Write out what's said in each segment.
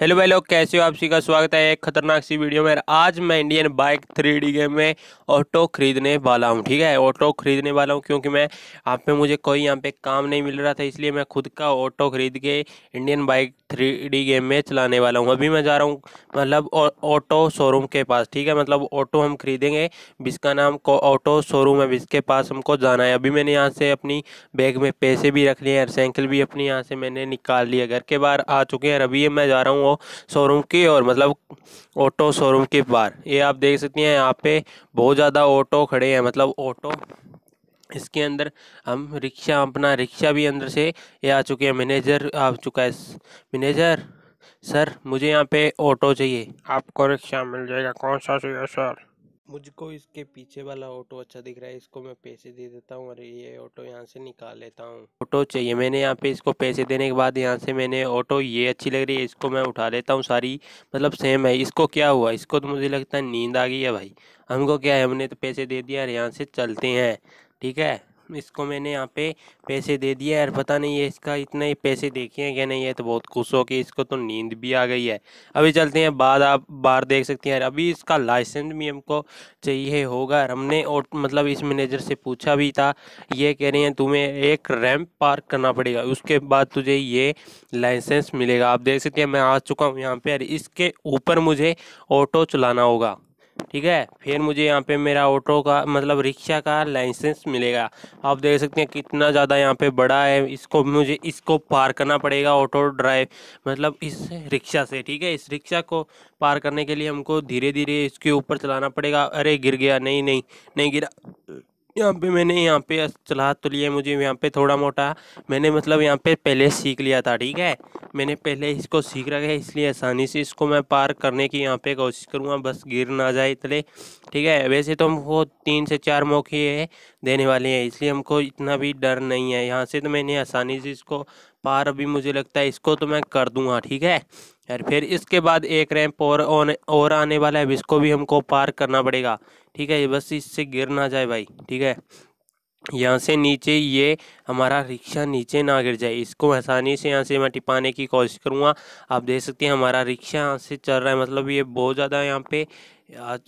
hello भाई लोग कैसे हो आप सभी का स्वागत है एक खतरनाक सी वीडियो में आज मैं Indian bike three D game में ऑटो खरीदने वाला हूँ ठीक है ऑटो खरीदने वाला हूँ क्योंकि मैं आप पे मुझे कोई यहाँ पे काम नहीं मिल रहा था इसलिए मैं खुद का ऑटो खरीद के Indian bike three D game में चलाने वाला हूँ अभी मैं जा रहा हूँ मतलब ऑटो शोरूम के पास ठीक है मतलब ऑटो हम खरीदेंगे जिसका नाम ऑटो शोरूम है जिसके पास हमको जाना है अभी मैंने यहाँ से अपनी बैग में पैसे भी रख लिए हैं साइकिल भी अपनी यहाँ से मैंने निकाल लिया घर के बाहर आ चुके हैं और अभी मैं जा रहा हूँ वो शोरूम की और मतलब ऑटो शोरूम के बाहर ये आप देख सकते हैं यहाँ पे बहुत ज़्यादा ऑटो खड़े हैं मतलब ऑटो इसके अंदर हम रिक्शा अपना रिक्शा भी अंदर से ये आ चुके हैं मैनेजर आ चुका है मैनेजर सर मुझे यहाँ पे ऑटो चाहिए आपको रिक्शा मिल जाएगा कौन सा चाहिए सर मुझको इसके पीछे वाला ऑटो अच्छा दिख रहा है इसको मैं पैसे दे देता हूँ और ये ऑटो यहाँ से निकाल लेता हूँ ऑटो चाहिए मैंने यहाँ पे इसको पैसे देने के बाद यहाँ से मैंने ऑटो ये अच्छी लग रही है इसको मैं उठा लेता हूँ सारी मतलब सेम है इसको क्या हुआ इसको तो मुझे लगता है नींद आ गई है भाई हमको क्या है हमने तो पैसे दे दिया और यहाँ से चलते हैं ठीक है इसको मैंने यहाँ पे पैसे दे दिए यार पता नहीं है इसका इतने ही पैसे देखे हैं क्या नहीं है तो बहुत खुश हो कि इसको तो नींद भी आ गई है अभी चलते हैं बाद आप बाहर देख सकते हैं यार अभी इसका लाइसेंस भी हमको चाहिए होगा हमने और मतलब इस मैनेजर से पूछा भी था ये कह रहे हैं तुम्हें एक रैम्प पार्क करना पड़ेगा उसके बाद तुझे ये लाइसेंस मिलेगा आप देख सकते हैं मैं आ चुका हूँ यहाँ पर इसके ऊपर मुझे ऑटो चलाना होगा ठीक है फिर मुझे यहाँ पे मेरा ऑटो का मतलब रिक्शा का लाइसेंस मिलेगा आप देख सकते हैं कितना ज़्यादा यहाँ पे बड़ा है इसको मुझे इसको पार करना पड़ेगा ऑटो ड्राइव मतलब इस रिक्शा से ठीक है इस रिक्शा को पार करने के लिए हमको धीरे धीरे इसके ऊपर चलाना पड़ेगा अरे गिर गया नहीं नहीं नहीं गिरा यहाँ पे मैंने यहाँ पे चला तो लिया मुझे यहाँ पे थोड़ा मोटा मैंने मतलब यहाँ पे पहले सीख लिया था ठीक है मैंने पहले इसको सीख रखा है इसलिए आसानी से इसको मैं पार करने की यहाँ पे कोशिश करूँगा बस गिर ना जाए इतने ठीक है वैसे तो हमको तीन से चार मौके देने वाले हैं इसलिए हमको इतना भी डर नहीं है यहाँ से तो मैंने आसानी से इसको पार अभी मुझे लगता है इसको तो मैं कर दूँगा ठीक है और फिर इसके बाद एक रैंप और और आने वाला है इसको भी हमको पार करना पड़ेगा ठीक है ये बस इससे गिर ना जाए भाई ठीक है यहाँ से नीचे ये हमारा रिक्शा नीचे ना गिर जाए इसको आसानी से यहाँ से मैं टिपाने की कोशिश करूँगा आप देख सकते हैं हमारा रिक्शा यहाँ से चल रहा है मतलब ये बहुत ज़्यादा यहाँ पे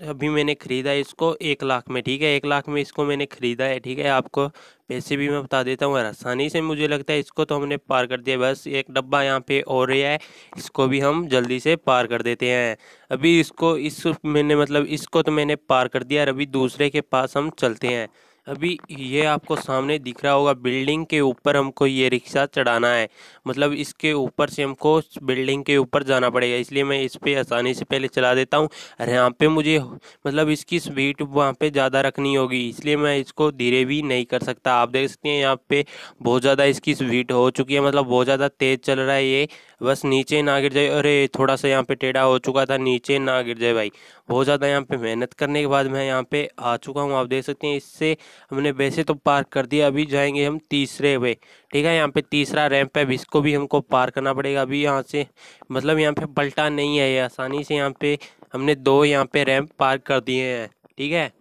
अभी मैंने ख़रीदा है इसको एक लाख में ठीक है एक लाख में इसको मैंने ख़रीदा है ठीक है आपको पैसे भी मैं बता देता हूँ आसानी से मुझे लगता है इसको तो हमने पार कर दिया बस एक डब्बा यहाँ पे और रहा है इसको भी हम जल्दी से पार कर देते हैं अभी इसको इस मैंने मतलब इसको तो मैंने पार कर दिया और अभी दूसरे के पास हम चलते हैं अभी ये आपको सामने दिख रहा होगा बिल्डिंग के ऊपर हमको ये रिक्शा चढ़ाना है मतलब इसके ऊपर से हमको बिल्डिंग के ऊपर जाना पड़ेगा इसलिए मैं इस पर आसानी से पहले चला देता हूँ और यहाँ पे मुझे मतलब इसकी स्पीड वहाँ पे ज़्यादा रखनी होगी इसलिए मैं इसको धीरे भी नहीं कर सकता आप देख सकते हैं यहाँ पे बहुत ज़्यादा इसकी स्पीड हो चुकी है मतलब बहुत ज़्यादा तेज़ चल रहा है ये बस नीचे ना गिर जाए अरे थोड़ा सा यहाँ पे टेढ़ा हो चुका था नीचे ना गिर जाए भाई बहुत ज़्यादा यहाँ पे मेहनत करने के बाद मैं यहाँ पे आ चुका हूँ आप देख सकते हैं इससे हमने वैसे तो पार कर दिया अभी जाएंगे हम तीसरे वे ठीक है यहाँ पे तीसरा रैंप है इसको भी हमको पार करना पड़ेगा अभी यहाँ से मतलब यहाँ पे पलटा नहीं है आसानी से यहाँ पे हमने दो यहाँ पे रैम्प पार कर दिए हैं ठीक है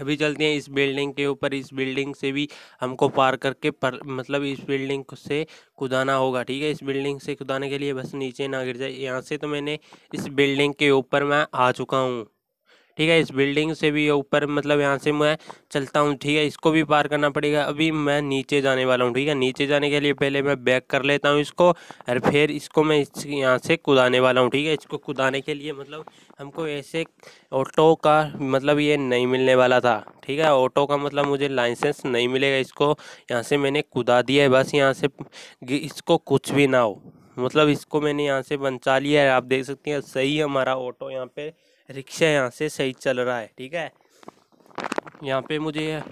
अभी चलते हैं इस बिल्डिंग के ऊपर इस बिल्डिंग से भी हमको पार करके पर मतलब इस बिल्डिंग से कुदाना होगा ठीक है इस बिल्डिंग से कुदाने के लिए बस नीचे ना गिर जाए यहाँ से तो मैंने इस बिल्डिंग के ऊपर मैं आ चुका हूँ ठीक है इस बिल्डिंग से भी ऊपर मतलब यहाँ से मैं चलता हूँ ठीक है इसको भी पार करना पड़ेगा अभी मैं नीचे जाने वाला हूँ ठीक है नीचे जाने के लिए पहले मैं बैक कर लेता हूँ इसको और फिर इसको मैं इस यहाँ से कुदाने वाला हूँ ठीक है इसको कुदाने के लिए मतलब हमको ऐसे ऑटो का मतलब ये नहीं मिलने वाला था ठीक है ऑटो का मतलब मुझे लाइसेंस नहीं मिलेगा इसको यहाँ से मैंने कुदा दिया है बस यहाँ से इसको कुछ भी ना हो मतलब इसको मैंने यहाँ से बचा लिया है आप देख सकते हैं सही हमारा ऑटो यहाँ पर रिक्शा यहाँ से सही चल रहा है ठीक है यहाँ पे मुझे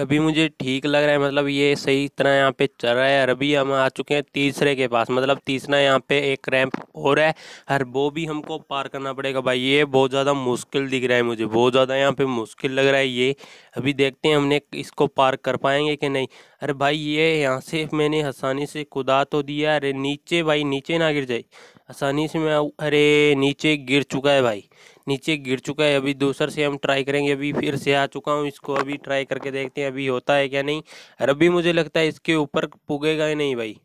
अभी मुझे ठीक लग रहा है मतलब ये सही तरह यहाँ पे चल रहा है और अभी हम आ चुके हैं तीसरे के पास मतलब तीसरा यहाँ पे एक रैंप हो रहा है और वो भी हमको पार करना पड़ेगा भाई ये बहुत ज़्यादा मुश्किल दिख रहा है मुझे बहुत ज़्यादा यहाँ पे मुश्किल लग रहा है ये अभी देखते हैं हमने इसको पार कर पाएंगे कि नहीं अरे भाई ये यहाँ से मैंने आसानी से कुदा तो दिया अरे नीचे भाई नीचे ना गिर जाए आसानी से मैं अरे नीचे गिर चुका है भाई नीचे गिर चुका है अभी दूसर से हम ट्राई करेंगे अभी फिर से आ चुका हूँ इसको अभी ट्राई करके देखते हैं अभी होता है क्या नहीं और अभी मुझे लगता है इसके ऊपर पुगेगा ही नहीं भाई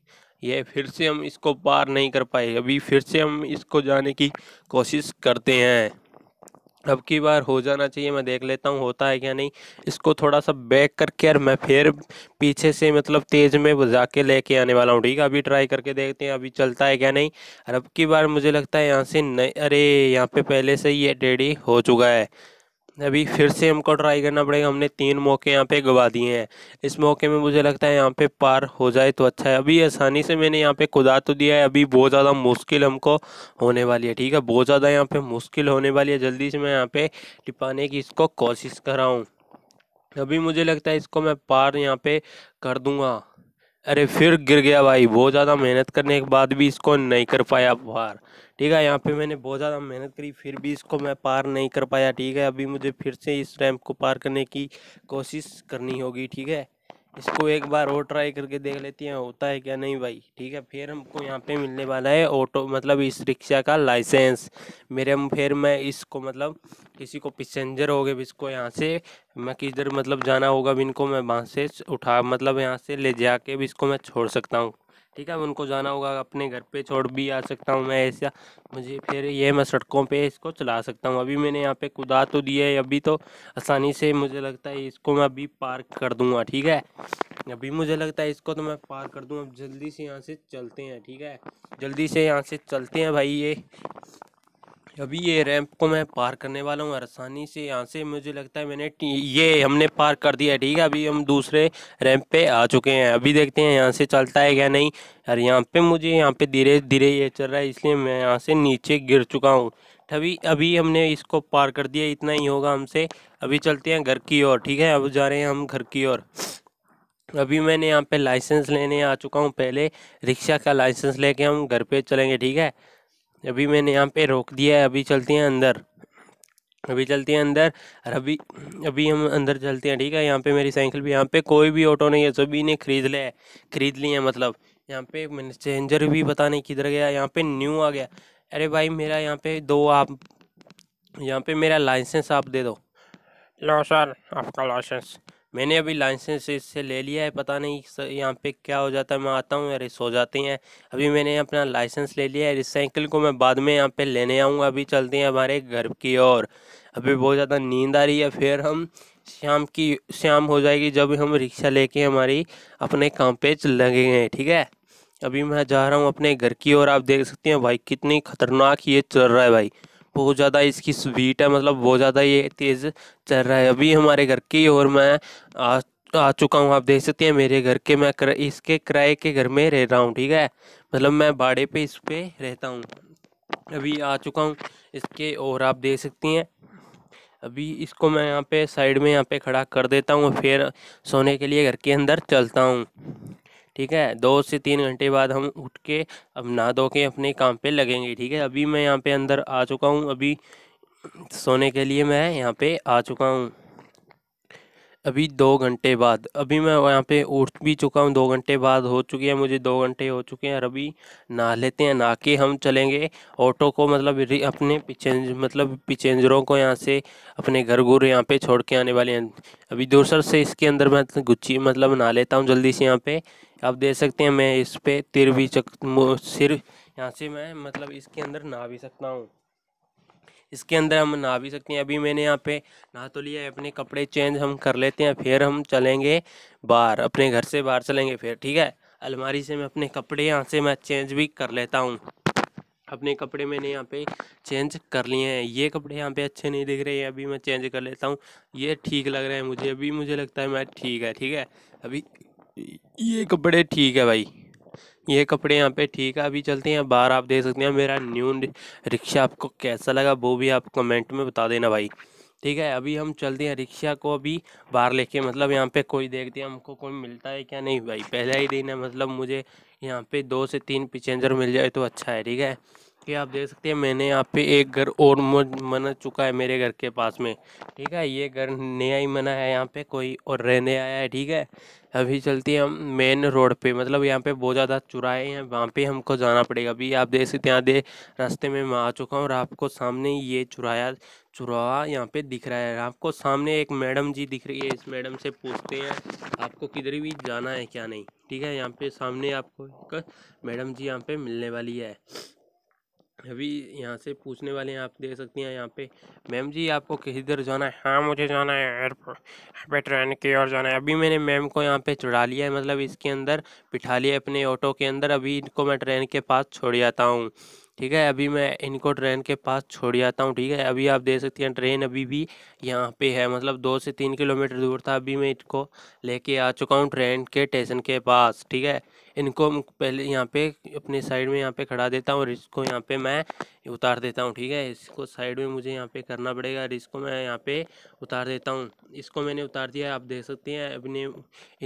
ये फिर से हम इसको पार नहीं कर पाए अभी फिर से हम इसको जाने की कोशिश करते हैं अब की बार हो जाना चाहिए मैं देख लेता हूँ होता है क्या नहीं इसको थोड़ा सा बैक करके और मैं फिर पीछे से मतलब तेज़ में जाके लेके आने वाला हूँ ठीक है अभी ट्राई करके देखते हैं अभी चलता है क्या नहीं और अब की बार मुझे लगता है यहाँ से नहीं अरे यहाँ पे पहले से ही ये डेडी हो चुका है अभी फिर से हमको ट्राई करना पड़ेगा हमने तीन मौके यहाँ पे गवा दिए हैं इस मौके में मुझे लगता है यहाँ पे पार हो जाए तो अच्छा है अभी आसानी से मैंने यहाँ पे कुदा तो दिया है अभी बहुत ज़्यादा मुश्किल हमको होने वाली है ठीक है बहुत ज़्यादा यहाँ पे मुश्किल होने वाली है जल्दी से मैं यहाँ पे टिपाने की इसको कोशिश कर रहा हूँ अभी मुझे लगता है इसको मैं पार यहाँ पे कर दूँगा अरे फिर गिर गया भाई बहुत ज़्यादा मेहनत करने के बाद भी इसको नहीं कर पाया पार ठीक है यहाँ पे मैंने बहुत ज़्यादा मेहनत करी फिर भी इसको मैं पार नहीं कर पाया ठीक है अभी मुझे फिर से इस रैंप को पार करने की कोशिश करनी होगी ठीक है इसको एक बार और ट्राई करके देख लेते हैं होता है क्या नहीं भाई ठीक है फिर हमको यहाँ पे मिलने वाला है ऑटो मतलब इस रिक्शा का लाइसेंस मेरे हम फिर मैं इसको मतलब किसी को पैसेंजर हो गए इसको यहाँ से मैं किधर मतलब जाना होगा भी इनको मैं वहाँ से उठा मतलब यहाँ से ले जाके भी इसको मैं छोड़ सकता हूँ ठीक है उनको जाना होगा अपने घर पे छोड़ भी आ सकता हूँ मैं ऐसा मुझे फिर ये मैं सड़कों पे इसको चला सकता हूँ अभी मैंने यहाँ पे कुदा तो दिया है अभी तो आसानी से मुझे लगता है इसको मैं अभी पार्क कर दूँगा ठीक है अभी मुझे लगता है इसको तो मैं पार्क कर दूँ अब जल्दी से यहाँ से चलते हैं ठीक है जल्दी से यहाँ से चलते हैं भाई ये अभी ये रैंप को मैं पार करने वाला हूँ आसानी से यहाँ से मुझे लगता है मैंने ये हमने पार कर दिया ठीक है अभी हम दूसरे रैंप पे आ चुके हैं अभी देखते हैं यहाँ से चलता है क्या नहीं और यहाँ पे मुझे यहाँ पे धीरे धीरे ये चल रहा है इसलिए मैं यहाँ से नीचे गिर चुका हूँ अभी अभी हमने इसको पार कर दिया इतना ही होगा हमसे अभी चलते हैं घर की ओर ठीक है अब जा रहे हैं हम घर की ओर अभी मैंने यहाँ पे लाइसेंस लेने आ चुका हूँ पहले रिक्शा का लाइसेंस लेके हम घर पे चलेंगे ठीक है अभी मैंने यहाँ पे रोक दिया है अभी चलते हैं अंदर अभी चलते हैं अंदर और अभी अभी हम अंदर चलते हैं ठीक है यहाँ पे मेरी साइकिल भी यहाँ पे कोई भी ऑटो नहीं है सभी ने खरीद लिया है खरीद लिया है मतलब यहाँ पे मैंने चेंजर भी पता नहीं किधर गया यहाँ पे न्यू आ गया अरे भाई मेरा यहाँ पे दो आप यहाँ पे मेरा लाइसेंस आप दे दो लो सर आपका लाइसेंस मैंने अभी लाइसेंस इससे ले लिया है पता नहीं यहाँ पे क्या हो जाता है मैं आता हूँ अरे सो जाते हैं अभी मैंने अपना लाइसेंस ले लिया है इस साइकिल को मैं बाद में यहाँ पे लेने आऊँगा अभी चलते हैं हमारे घर की ओर अभी बहुत ज़्यादा नींद आ रही है फिर हम शाम की शाम हो जाएगी जब हम रिक्शा ले हमारी अपने काम पे लगेंगे ठीक है अभी मैं जा रहा हूँ अपने घर की ओर आप देख सकते हैं भाई कितनी खतरनाक ये चल रहा है भाई बहुत ज़्यादा इसकी स्वीट है मतलब बहुत ज़्यादा ये तेज़ चल रहा है अभी हमारे घर की और मैं आ आ चुका हूँ आप देख सकते हैं मेरे घर के मैं कर, इसके किराए के घर में रह रहा हूँ ठीक है मतलब मैं बाड़े पे इस पर रहता हूँ अभी आ चुका हूँ इसके और आप देख सकती हैं अभी इसको मैं यहाँ पे साइड में यहाँ पे खड़ा कर देता हूँ फिर सोने के लिए घर के अंदर चलता हूँ ठीक है दो से तीन घंटे बाद हम उठ के अब नहा धो के अपने काम पे लगेंगे ठीक है अभी मैं यहाँ पे अंदर आ चुका हूँ अभी सोने के लिए मैं यहाँ पे आ चुका हूँ अभी दो घंटे बाद अभी मैं यहाँ पे उठ भी चुका हूँ दो घंटे बाद हो चुकी है मुझे दो घंटे हो चुके हैं और अभी नहा लेते हैं नहा के हम चलेंगे ऑटो को मतलब अपने पिचेंज मतलब पिचेंजरों को यहाँ से अपने घर घुर यहाँ पे छोड़ के आने वाले हैं अभी दूसर से इसके अंदर मैं गुच्ची मतलब नहा लेता हूँ जल्दी से यहाँ पे आप देख सकते हैं मैं इस पर तिर भी चक सिर यहाँ से मैं मतलब इसके अंदर नहा भी सकता हूँ इसके अंदर हम नहा भी सकते हैं अभी मैंने यहाँ पे नहा तो लिया है अपने कपड़े चेंज हम कर लेते हैं फिर हम चलेंगे बाहर अपने घर से बाहर चलेंगे फिर ठीक है अलमारी से मैं अपने कपड़े यहाँ से मैं चेंज भी कर लेता हूँ अपने कपड़े मैंने यहाँ पे चेंज कर लिए हैं ये कपड़े यहाँ पे अच्छे नहीं दिख रहे हैं अभी मैं चेंज कर लेता हूँ ये ठीक लग रहे हैं मुझे अभी मुझे लगता है मैं ठीक है ठीक है अभी ये कपड़े ठीक है भाई ये कपड़े यहाँ पे ठीक है अभी चलते हैं बाहर आप देख सकते हैं मेरा न्यू रिक्शा आपको कैसा लगा वो भी आप कमेंट में बता देना भाई ठीक है अभी हम चलते हैं रिक्शा को अभी बाहर लेके मतलब यहाँ पे कोई देखते हैं हमको कोई मिलता है क्या नहीं भाई पहला ही दिन है मतलब मुझे यहाँ पे दो से तीन पिचेंजर मिल जाए तो अच्छा है ठीक है ये आप देख सकते हैं मैंने यहाँ पे एक घर और मना चुका है मेरे घर के पास में ठीक है ये घर नया ही मना है यहाँ पे कोई और रहने आया है ठीक है अभी चलते हैं हम मेन रोड पे मतलब यहाँ पे बहुत ज़्यादा चुराए हैं वहाँ पे हमको जाना पड़ेगा अभी आप देख सकते हैं यहाँ दे रास्ते में मैं आ चुका हूँ और आपको सामने ये चुराया चुराहा यहाँ पे दिख रहा है आपको सामने एक मैडम जी दिख रही है इस मैडम से पूछते हैं आपको किधर भी जाना है क्या नहीं ठीक है यहाँ पे सामने आपको मैडम जी यहाँ पे मिलने वाली है अभी यहाँ से पूछने वाले हैं आप देख सकती हैं यहाँ पे मैम जी आपको किधर जाना है हाँ मुझे जाना है एयरपोर्ट पे ट्रेन की ओर जाना है अभी मैंने मैम को यहाँ पे चढ़ा लिया है मतलब इसके अंदर बिठा लिया अपने ऑटो के अंदर अभी इनको मैं ट्रेन के पास छोड़ जाता हूँ ठीक है अभी मैं इनको ट्रेन के पास छोड़ जाता हूँ ठीक है अभी आप देख सकती हैं ट्रेन अभी भी यहाँ पे है मतलब दो से तीन किलोमीटर दूर था अभी मैं इनको लेके आ चुका हूँ ट्रेन के स्टेशन के पास ठीक है इनको पहले यहाँ पे अपने साइड में यहाँ पे खड़ा देता हूँ और इसको यहाँ पे मैं उतार देता हूँ ठीक है इसको साइड में मुझे यहाँ पे करना पड़ेगा और इसको मैं यहाँ पे उतार देता हूँ इसको मैंने उतार दिया आप देख सकते हैं अपने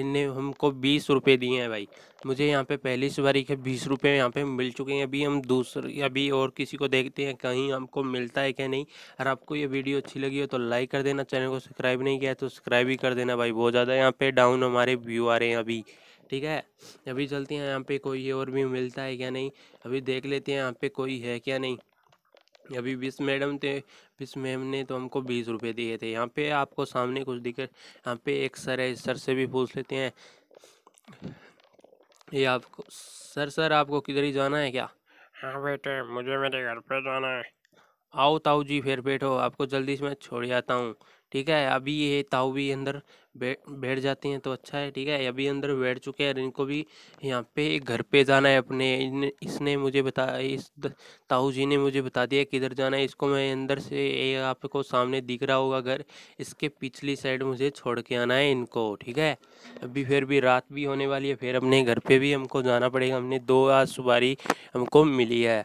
इनने हमको बीस रुपये दिए हैं भाई मुझे यहाँ पे पहली सवारी के बीस रुपये यहाँ पे मिल चुके हैं अभी हम दूसरे अभी और किसी को देखते हैं कहीं हमको मिलता है क्या नहीं और आपको ये वीडियो अच्छी लगी हो तो लाइक कर देना चैनल को सब्सक्राइब नहीं किया तो सब्सक्राइब ही कर देना भाई बहुत ज़्यादा यहाँ पे डाउन हमारे व्यू आ रहे हैं अभी ठीक है अभी चलते हैं यहाँ पे कोई और भी मिलता है क्या नहीं अभी देख लेते हैं यहाँ पे कोई है क्या नहीं अभी बीस मैडम थे बीस मैम ने तो हमको बीस रुपये दिए थे यहाँ पे आपको सामने कुछ दिखे यहाँ पे एक सर है सर से भी पूछ लेते हैं ये आपको सर सर आपको किधर ही जाना है क्या हाँ बेटे मुझे मेरे घर पे जाना है आओ ताऊ जी फिर बैठो आपको जल्दी से मैं छोड़ जाता हूँ ठीक है अभी ये ताऊ भी अंदर बैठ बैठ जाते हैं तो अच्छा है ठीक है अभी अंदर बैठ चुके हैं इनको भी यहाँ पे घर पे जाना है अपने इन इसने मुझे बता इस ताऊ जी ने मुझे बता दिया किधर जाना है इसको मैं अंदर से ये आपको सामने दिख रहा होगा घर इसके पिछली साइड मुझे छोड़ के आना है इनको ठीक है अभी फिर भी रात भी होने वाली है फिर अपने घर पर भी हमको जाना पड़ेगा हमने दो आज सुबारी हमको मिली है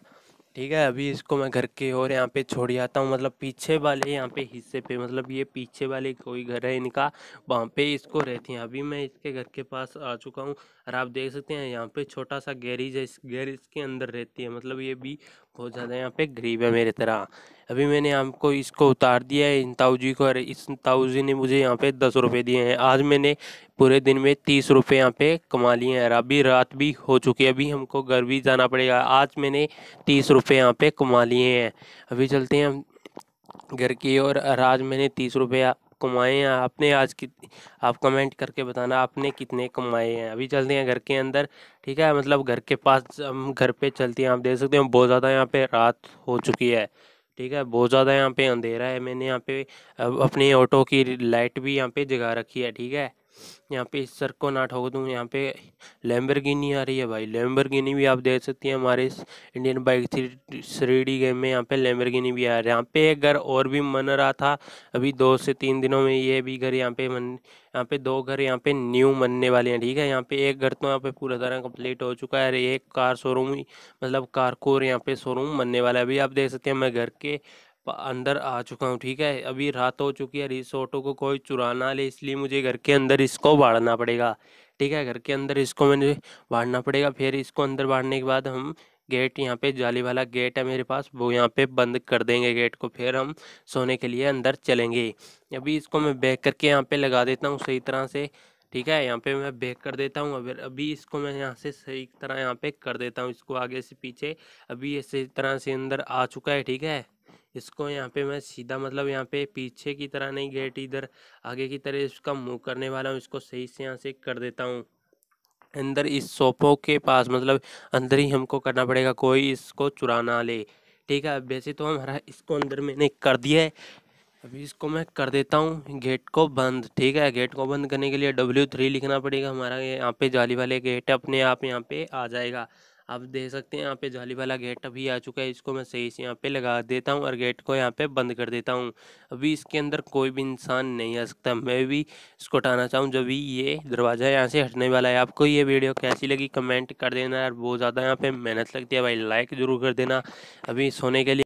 ठीक है अभी इसको मैं घर के और यहाँ पे छोड़ जाता हूँ मतलब पीछे वाले यहाँ पे हिस्से पे मतलब ये पीछे वाले कोई घर है इनका वहाँ पे इसको रहती हैं अभी मैं इसके घर के पास आ चुका हूँ और आप देख सकते हैं यहाँ पे छोटा सा गैरेज है इस गैरेज के अंदर रहती है मतलब ये भी बहुत ज़्यादा यहाँ पे गरीब है मेरे तरह अभी मैंने आपको इसको उतार दिया है इन ताऊ जी को और इस ताऊ जी ने मुझे यहाँ पे दस रुपये दिए हैं आज मैंने पूरे दिन में तीस रुपये यहाँ पे कमा लिए हैं अभी रात भी हो चुकी है अभी हमको घर भी जाना पड़ेगा आज मैंने तीस रुपये यहाँ पे कमा लिए हैं अभी चलते हैं हम घर की और आज मैंने तीस रुपया कमाए हैं आपने आज कित आप कमेंट करके बताना आपने कितने कमाए हैं अभी चलते हैं घर के अंदर ठीक है मतलब घर के पास हम घर पे चलते हैं आप देख सकते हैं बहुत ज़्यादा यहाँ पे रात हो चुकी है ठीक है बहुत ज़्यादा यहाँ पे अंधेरा है मैंने यहाँ पे अपने ऑटो की लाइट भी यहाँ पे जगा रखी है ठीक है यहाँ पे सरको ना ठोक दूँ यहाँ पे लैम्बरगिनी आ रही है भाई लैम्बरगिनी भी आप देख सकते हैं हमारे Indian bike three three D game में यहाँ पे लैम्बरगिनी भी आ रही है यहाँ पे एक घर और भी मन रहा था अभी दो से तीन दिनों में ये भी घर यहाँ पे मन यहाँ पे दो घर यहाँ पे न्यू बनने वाले हैं ठीक है यहाँ पे एक घर तो यहाँ पे पूरा तरह कम्प्लीट हो चुका है एक कार शोरूम मतलब कार को यहाँ पे शोरूम बनने वाला है अभी आप देख सकते हैं मैं घर के अंदर आ चुका हूँ ठीक है अभी रात हो चुकी है इस ऑटो को कोई चुरा ना ले इसलिए मुझे घर के अंदर इसको बाढ़ना पड़ेगा ठीक है घर के अंदर इसको मैंने बाढ़ना पड़ेगा फिर इसको अंदर बाढ़ने के बाद हम गेट यहाँ पे जाली वाला गेट है मेरे पास वो यहाँ पे बंद कर देंगे गेट को फिर हम सोने के लिए अंदर चलेंगे अभी इसको मैं बैक करके यहाँ पे लगा देता हूँ सही तरह से ठीक है यहाँ पे मैं बैक कर देता हूँ अगर अभी इसको मैं यहाँ से सही तरह यहाँ पे कर देता हूँ इसको आगे से पीछे अभी ये सही तरह से अंदर आ चुका है ठीक है इसको यहाँ पे मैं सीधा मतलब यहाँ पे पीछे की तरह नहीं गेट इधर आगे की तरह इसका मूव करने वाला हूँ इसको सही से यहाँ से कर देता हूँ अंदर इस सोफों के पास मतलब अंदर ही हमको करना पड़ेगा कोई इसको चुरा ना ले ठीक है वैसे तो हमारा इसको अंदर मैंने कर दिया है अभी इसको मैं कर देता हूँ गेट को बंद ठीक है गेट को बंद करने के लिए डब्ल्यू थ्री लिखना पड़ेगा हमारा यहाँ पे जाली वाले गेट अपने आप यहाँ पे आ जाएगा आप देख सकते हैं यहाँ पे जाली वाला गेट अभी आ चुका है इसको मैं सही से यहाँ पे लगा देता हूँ और गेट को यहाँ पे बंद कर देता हूँ अभी इसके अंदर कोई भी इंसान नहीं आ सकता मैं भी इसको हटाना चाहूँ जब भी ये दरवाज़ा यहाँ से हटने वाला है आपको ये वीडियो कैसी लगी कमेंट कर देना यार बहुत ज़्यादा यहाँ पर मेहनत लगती है भाई लाइक ज़रूर कर देना अभी सोने के लिए